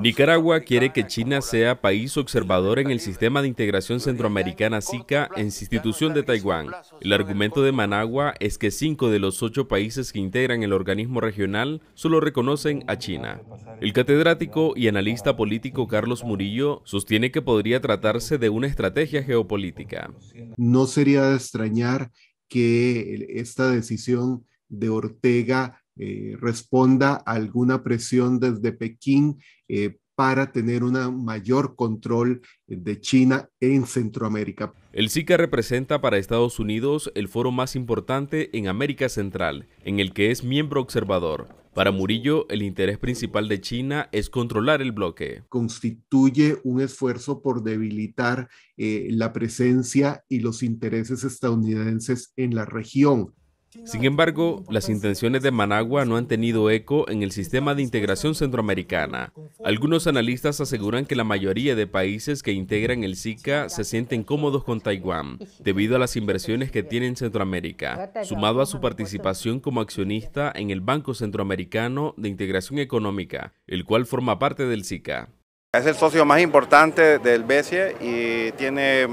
Nicaragua quiere que China sea país observador en el sistema de integración centroamericana SICA en institución de Taiwán. El argumento de Managua es que cinco de los ocho países que integran el organismo regional solo reconocen a China. El catedrático y analista político Carlos Murillo sostiene que podría tratarse de una estrategia geopolítica. No sería de extrañar que esta decisión de Ortega eh, responda a alguna presión desde Pekín eh, para tener un mayor control de China en Centroamérica. El SICA representa para Estados Unidos el foro más importante en América Central, en el que es miembro observador. Para Murillo, el interés principal de China es controlar el bloque. Constituye un esfuerzo por debilitar eh, la presencia y los intereses estadounidenses en la región. Sin embargo, las intenciones de Managua no han tenido eco en el sistema de integración centroamericana. Algunos analistas aseguran que la mayoría de países que integran el SICA se sienten cómodos con Taiwán, debido a las inversiones que tiene en Centroamérica, sumado a su participación como accionista en el Banco Centroamericano de Integración Económica, el cual forma parte del SICA. Es el socio más importante del BCE y tiene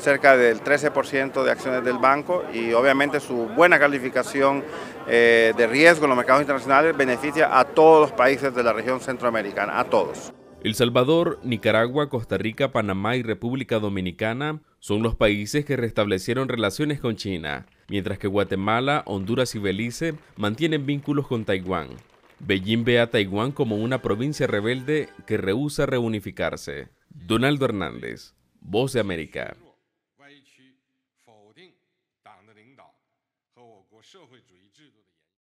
cerca del 13% de acciones del banco y obviamente su buena calificación eh, de riesgo en los mercados internacionales beneficia a todos los países de la región centroamericana, a todos. El Salvador, Nicaragua, Costa Rica, Panamá y República Dominicana son los países que restablecieron relaciones con China, mientras que Guatemala, Honduras y Belice mantienen vínculos con Taiwán. Beijing ve a Taiwán como una provincia rebelde que rehúsa reunificarse. Donaldo Hernández, Voz de América. 领导和我国社会主义制度的。